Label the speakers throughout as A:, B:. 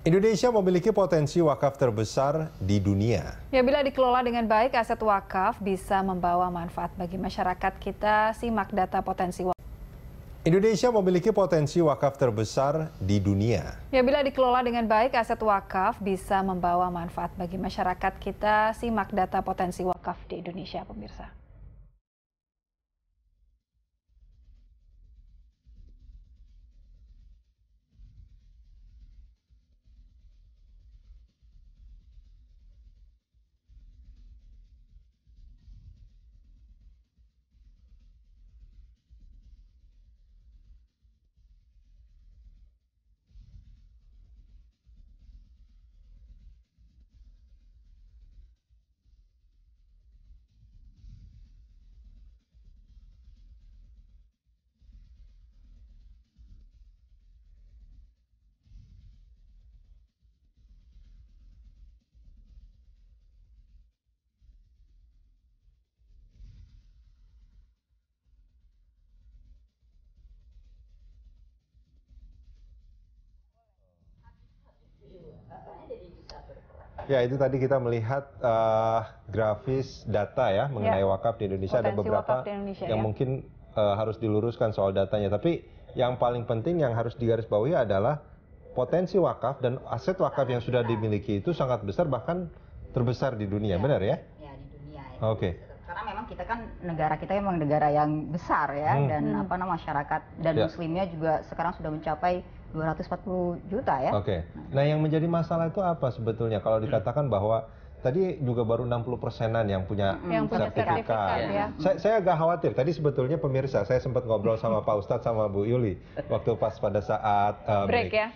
A: Indonesia memiliki potensi wakaf terbesar di dunia.
B: Ya, bila dikelola dengan baik, aset wakaf bisa membawa manfaat bagi masyarakat kita. Simak data potensi wakaf.
A: Indonesia memiliki potensi wakaf terbesar di dunia.
B: Ya, bila dikelola dengan baik, aset wakaf bisa membawa manfaat bagi masyarakat kita. Simak data potensi wakaf di Indonesia, pemirsa.
A: Ya itu tadi kita melihat uh, grafis data ya mengenai ya. wakaf di Indonesia Potensi ada beberapa Indonesia, yang ya. mungkin uh, harus diluruskan soal datanya. Tapi yang paling penting yang harus digarisbawahi adalah potensi wakaf dan aset wakaf yang sudah dimiliki itu sangat besar bahkan terbesar di dunia, ya. benar ya? Ya di dunia. Ya. Oke. Okay.
B: Karena memang kita kan negara kita memang negara yang besar ya hmm. dan hmm. apa namanya masyarakat dan ya. muslimnya juga sekarang sudah mencapai 240 juta ya. Oke.
A: Okay. Nah, yang menjadi masalah itu apa sebetulnya kalau dikatakan bahwa tadi juga baru 60 persenan yang punya yang sertifikat. sertifikat ya. saya, saya agak khawatir. Tadi sebetulnya pemirsa, saya sempat ngobrol sama Pak Ustadz sama Bu Yuli waktu pas pada saat uh, break, break ya.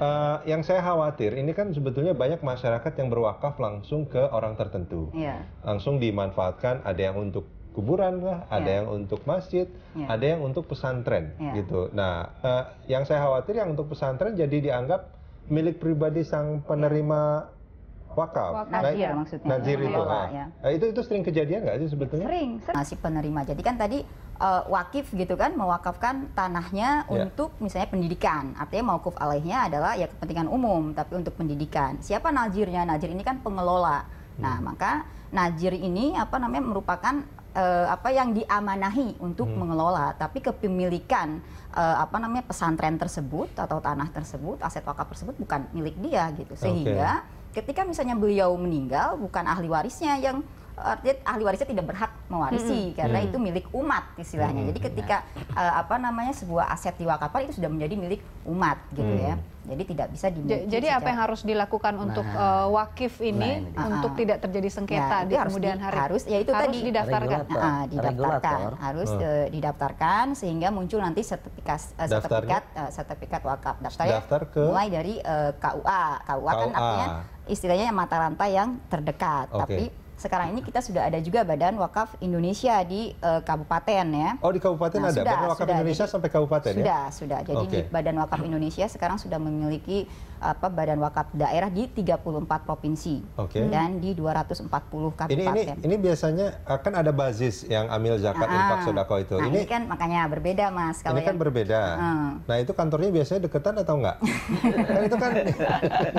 A: Uh, yang saya khawatir ini kan sebetulnya banyak masyarakat yang berwakaf langsung ke orang tertentu, ya. langsung dimanfaatkan. Ada yang untuk kuburan lah, ada ya. yang untuk masjid, yeah. ada yang untuk pesantren yeah. gitu. Nah, uh, yang saya khawatir yang untuk pesantren jadi dianggap milik pribadi sang ya. penerima yeah. wakaf. wakaf. Nazir ya, maksudnya. Nazir ya. itu. Nah. Ya. Nah, itu itu sering kejadian nggak sih sebetulnya?
B: Sering, sering. Masih penerima. Jadi kan tadi uh, wakif gitu kan mewakafkan tanahnya yeah. untuk misalnya pendidikan. Artinya mauquf alaihnya adalah ya kepentingan umum tapi untuk pendidikan. Siapa nazirnya? Nazir ini kan pengelola. Nah, hmm. maka Najir ini apa namanya merupakan uh, apa yang diamanahi untuk hmm. mengelola, tapi kepemilikan uh, apa namanya pesantren tersebut atau tanah tersebut, aset wakaf tersebut bukan milik dia gitu. Sehingga okay. ketika misalnya beliau meninggal bukan ahli warisnya yang artinya ahli warisnya tidak berhak mewarisi -hmm. karena -hmm. itu milik umat istilahnya. -hmm. Jadi hmm. ketika uh, apa namanya sebuah aset diwakafkan itu sudah menjadi milik umat gitu ya. -hmm. ya. Jadi tidak bisa dimiliki. Jadi secara... apa yang harus dilakukan untuk nah, uh, wakif ini nah, untuk ah. tidak terjadi sengketa ya, di harus kemudian hari? Harus ya itu harus tadi didaftarkan. Uh, didaftarkan. Harus uh. uh. didaftarkan sehingga muncul nanti sertifikat uh, sertifikat uh, sertifikat wakaf. Daftarnya Daftar ke... mulai dari uh, KUA. KUA. KUA kan artinya istilahnya mata rantai yang terdekat okay. tapi sekarang ini kita sudah ada juga Badan Wakaf Indonesia di uh, kabupaten ya. Oh, di kabupaten nah, ada sudah, Badan Wakaf sudah, Indonesia
A: jadi, sampai kabupaten sudah, ya? Sudah, sudah. Jadi okay. di Badan
B: Wakaf Indonesia sekarang sudah memiliki apa Badan Wakaf daerah di 34 provinsi okay. dan di 240 kabupaten. Ini
A: ini, ini biasanya akan eh, ada basis yang amil zakat nah, infak sodako itu. Nah, ini, ini
B: kan makanya berbeda Mas kalau Ini kan yang, kan berbeda. Uh,
A: nah, itu kantornya biasanya deketan atau enggak?
C: kan itu kan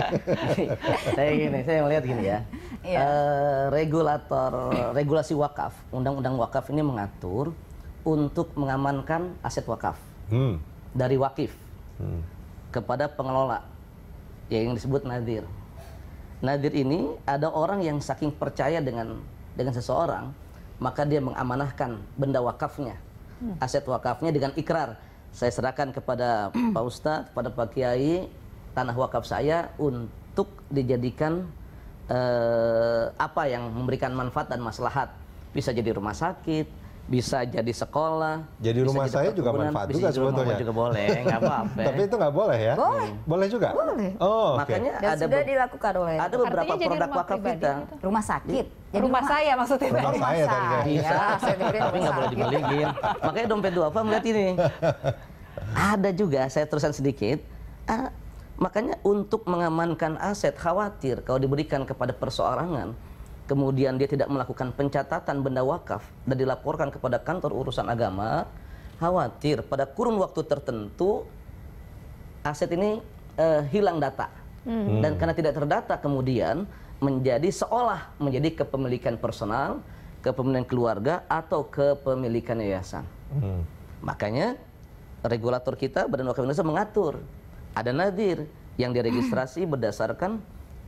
C: Saya gini, saya melihat gini ya yeah. Iya. uh, regulator regulasi wakaf, undang-undang wakaf ini mengatur untuk mengamankan aset wakaf hmm. dari wakif hmm. kepada pengelola ya, yang disebut nadir. Nadir ini ada orang yang saking percaya dengan dengan seseorang, maka dia mengamanahkan benda wakafnya, hmm. aset wakafnya dengan ikrar. Saya serahkan kepada Pak Ustadz, kepada Pak Kiai, tanah wakaf saya untuk dijadikan eh, apa yang memberikan manfaat dan maslahat. Bisa jadi rumah sakit, bisa jadi sekolah. Jadi rumah jadi saya juga manfaat bisa juga sebetulnya. juga boleh, nggak apa-apa. Tapi
A: itu nggak boleh ya? Boleh.
C: Boleh juga? Boleh. Oh, Makanya Dan ada sudah
B: dilakukan oleh Ada beberapa produk wakaf kita. itu. Rumah sakit. Jadi rumah, rumah saya maksudnya. Rumah, rumah saya tadi. Bisa. Ya, iya, tapi nggak boleh dibalikin.
C: Makanya dompet dua apa melihat ini. Ada juga, saya teruskan sedikit. Uh, Makanya untuk mengamankan aset khawatir kalau diberikan kepada perseorangan, kemudian dia tidak melakukan pencatatan benda wakaf dan dilaporkan kepada kantor urusan agama, khawatir pada kurun waktu tertentu aset ini uh, hilang data. Hmm. hmm. Dan karena tidak terdata kemudian menjadi seolah menjadi kepemilikan personal, kepemilikan keluarga atau kepemilikan yayasan. Hmm. Makanya regulator kita Badan Wakaf Indonesia mengatur ada nadir yang diregistrasi berdasarkan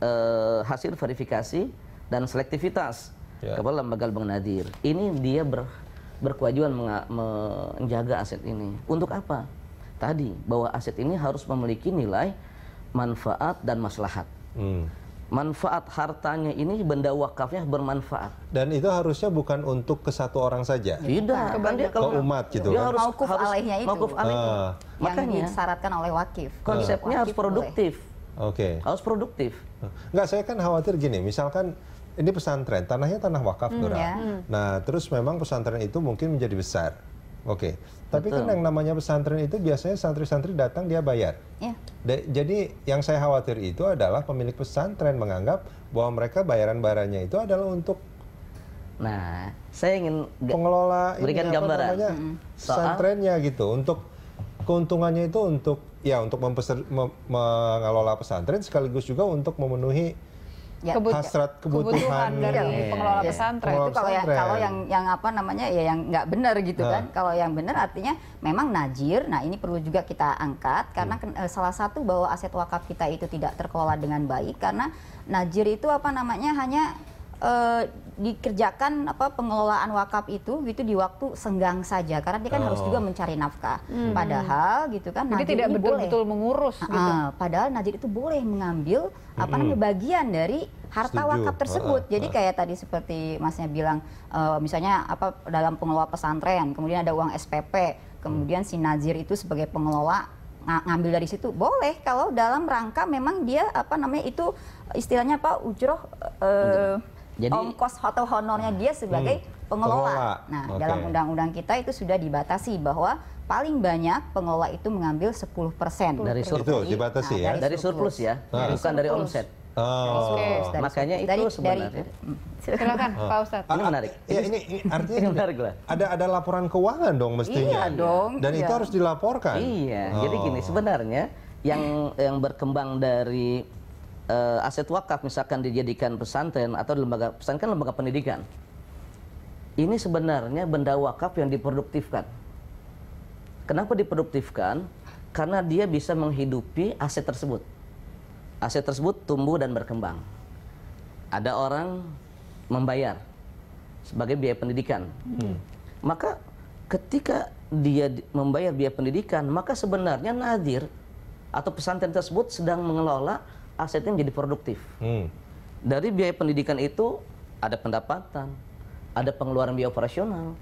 C: uh, hasil verifikasi dan selektivitas yeah. kepada lembaga lembaga nadir. Ini dia ber, berkewajiban menjaga aset ini. Untuk apa? Tadi bahwa aset ini harus memiliki nilai manfaat dan maslahat. Hmm manfaat hartanya ini benda wakafnya bermanfaat.
A: Dan itu harusnya bukan untuk ke satu orang saja. Tidak, kan, kan dia kalau ke umat gitu dia kan. Harus, mauquf
B: alaihnya itu. Mauquf alaihnya. Uh, Makanya disyaratkan oleh wakif. Konsepnya wakif harus produktif.
A: Oke. Okay. Harus produktif. Enggak, saya kan khawatir gini, misalkan ini pesantren, tanahnya tanah wakaf, hmm, Ya. Nah, terus memang pesantren itu mungkin menjadi besar Oke. Okay. Tapi kan Betul. kan yang namanya pesantren itu biasanya santri-santri datang dia bayar. Ya. De, jadi yang saya khawatir itu adalah pemilik pesantren menganggap bahwa mereka bayaran-bayarannya itu adalah untuk Nah,
C: saya ingin pengelola berikan ini, gambaran mm -hmm. pesantrennya
A: gitu untuk keuntungannya itu untuk ya untuk mem mengelola pesantren sekaligus juga untuk memenuhi ya. Kebut hasrat kebutuhan, kebutuhan dari ya. pengelola ya. pesantren itu kalau ya, kalau yang
B: yang apa namanya ya yang nggak benar gitu nah. kan kalau yang benar artinya memang najir nah ini perlu juga kita angkat karena hmm. Eh, salah satu bahwa aset wakaf kita itu tidak terkelola dengan baik karena najir itu apa namanya hanya uh, dikerjakan apa pengelolaan wakaf itu gitu di waktu senggang saja karena dia kan oh. harus juga oh. mencari nafkah. Hmm. Padahal gitu kan Jadi tidak betul-betul mengurus gitu. Uh, padahal najib itu boleh mengambil hmm. apa namanya bagian dari harta Setuju. wakaf tersebut. Uh, uh, Jadi kayak tadi seperti Masnya bilang uh, misalnya apa dalam pengelola pesantren, kemudian ada uang SPP, kemudian hmm. si Nazir itu sebagai pengelola ng ngambil dari situ boleh kalau dalam rangka memang dia apa namanya itu istilahnya apa ujroh uh, hmm. Jadi, ongkos hotel honornya dia sebagai hmm, pengelola. pengelola. Nah, okay. dalam undang-undang kita itu sudah dibatasi bahwa paling banyak pengelola itu mengambil 10%, 10%. dari surplus. Itu dibatasi
A: nah, ya. Dari surplus, ya,
C: ah. bukan surplus. dari omset.
A: Oh. Dari, Makanya
C: itu dari, sebenarnya. Dari, hmm. silakan ah. Pak Ustadz. Ini menarik.
A: Ah, ya, ini, ini artinya ini menarik lah. Ada ada laporan keuangan dong mestinya. Iya dong. Dan iya. itu harus dilaporkan. Iya. Oh. Jadi gini oh.
C: sebenarnya yang yang berkembang dari uh, aset wakaf misalkan dijadikan pesantren atau lembaga pesantren kan lembaga pendidikan. Ini sebenarnya benda wakaf yang diproduktifkan. Kenapa diproduktifkan? Karena dia bisa menghidupi aset tersebut. Aset tersebut tumbuh dan berkembang. Ada orang membayar sebagai biaya pendidikan. Hmm. Maka ketika dia membayar biaya pendidikan, maka sebenarnya nadir atau pesantren tersebut sedang mengelola asetnya menjadi produktif. Hmm. Dari biaya pendidikan itu ada pendapatan, ada pengeluaran biaya operasional.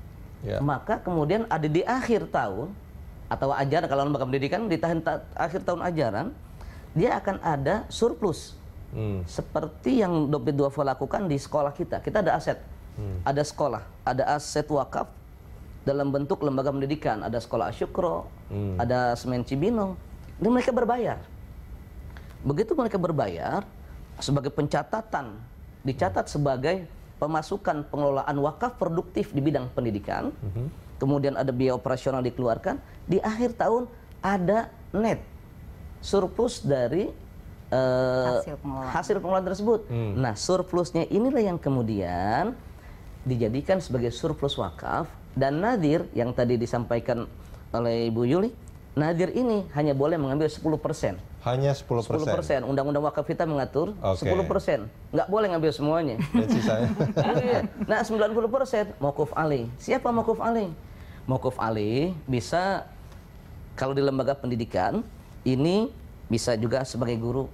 C: Yeah. Maka kemudian ada di akhir tahun atau ajaran kalau lembaga pendidikan di tahun ta akhir tahun ajaran dia akan ada surplus. Hmm. Seperti yang dua Duafa lakukan di sekolah kita. Kita ada aset. Hmm. Ada sekolah, ada aset wakaf dalam bentuk lembaga pendidikan, ada sekolah Asyukro, hmm. ada Semen Cibinong. Dan mereka berbayar. Begitu mereka berbayar, sebagai pencatatan, dicatat sebagai pemasukan pengelolaan wakaf produktif di bidang pendidikan, mm -hmm. kemudian ada biaya operasional dikeluarkan, di akhir tahun ada net surplus dari uh, hasil, pengelolaan. hasil pengelolaan tersebut. Mm. Nah, surplusnya inilah yang kemudian dijadikan sebagai surplus wakaf dan nadir yang tadi disampaikan oleh Ibu Yuli, nadir ini hanya boleh mengambil 10 persen
A: hanya 10 persen.
C: 10 Undang-undang wakaf kita mengatur okay. 10 persen. Nggak boleh ngambil semuanya. Dan sisanya. nah 90 persen mokuf ali. Siapa mokuf ali? Mokuf ali bisa kalau di lembaga pendidikan ini bisa juga sebagai guru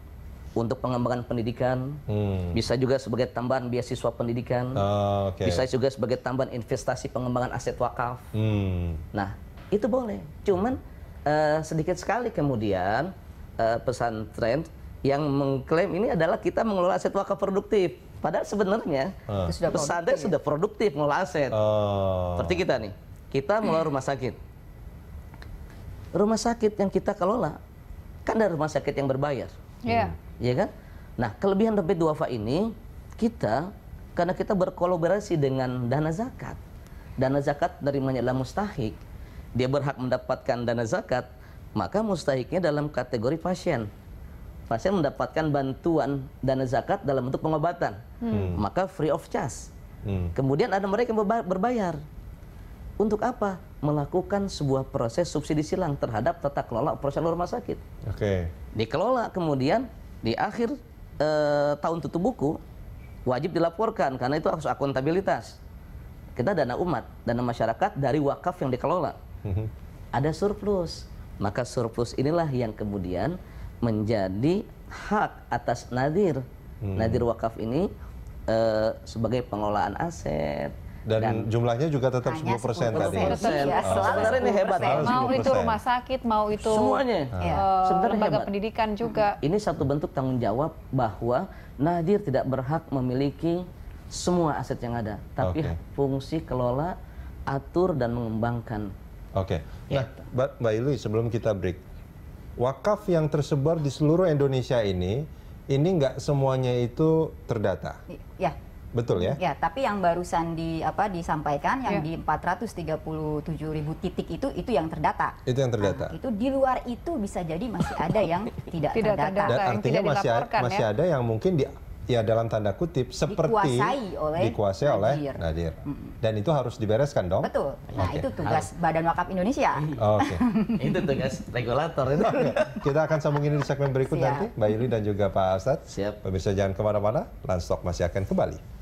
C: untuk pengembangan pendidikan, hmm. bisa juga sebagai tambahan beasiswa pendidikan, oh, ah, okay. bisa juga sebagai tambahan investasi pengembangan aset wakaf. Hmm. Nah, itu boleh. Cuman uh, sedikit sekali kemudian uh, pesantren yang mengklaim ini adalah kita mengelola aset wakaf produktif. Padahal sebenarnya uh. pesantren sudah ya? produktif mengelola aset. Uh. Seperti kita nih, kita mengelola rumah sakit. Rumah sakit yang kita kelola kan dari rumah sakit yang berbayar. Iya. Yeah. Hmm. Iya kan? Nah, kelebihan dompet duafa ini kita karena kita berkolaborasi dengan dana zakat. Dana zakat dari menyelam mustahik. Dia berhak mendapatkan dana zakat maka mustahiknya dalam kategori pasien. Pasien mendapatkan bantuan dana zakat dalam bentuk pengobatan, hmm. maka free of charge. Hmm. Kemudian ada mereka yang berbayar. Untuk apa? Melakukan sebuah proses subsidi silang terhadap tata kelola operasional rumah sakit. Oke. Okay. Dikelola kemudian di akhir e, tahun tutup buku wajib dilaporkan karena itu harus akuntabilitas. Kita dana umat, dana masyarakat dari wakaf yang dikelola. Hmm. Ada surplus maka surplus inilah yang kemudian menjadi hak atas nadir. Hmm. Nadir wakaf ini e, sebagai pengelolaan aset, dan, dan jumlahnya juga tetap 10 persen tadi. Ya, sebenarnya ini hebat.
B: Mau itu rumah sakit, mau itu semuanya. Ya. lembaga hebat. pendidikan juga.
C: Ini satu bentuk tanggung jawab bahwa Nadir tidak berhak memiliki semua aset yang ada, tapi okay. fungsi kelola, atur dan mengembangkan.
A: Oke. Okay. Ya. Nah, Mbak, Mbak sebelum kita break, wakaf yang tersebar di seluruh Indonesia ini, ini nggak semuanya itu terdata. Ya. Betul ya? Ya,
B: tapi yang barusan di apa disampaikan yang ya. di 437 ribu titik itu itu yang terdata.
A: Itu yang terdata. Nah, itu
B: di luar itu bisa jadi masih ada yang tidak, tidak terdata. terdata. Dan artinya tidak masih, ada, ya? masih ada
A: yang mungkin di ya dalam tanda kutip seperti dikuasai oleh, dikuasai oleh Nadir. Dan itu harus dibereskan dong.
B: Betul. Nah, okay. itu tugas Badan Wakaf Indonesia.
A: Oke. Okay. itu tugas regulator itu. Kita akan sambungin di segmen berikut Siap. nanti Mbak Yuli dan juga Pak Ustadz. Siap. Pemirsa jangan kemana-mana, Landstock masih akan kembali.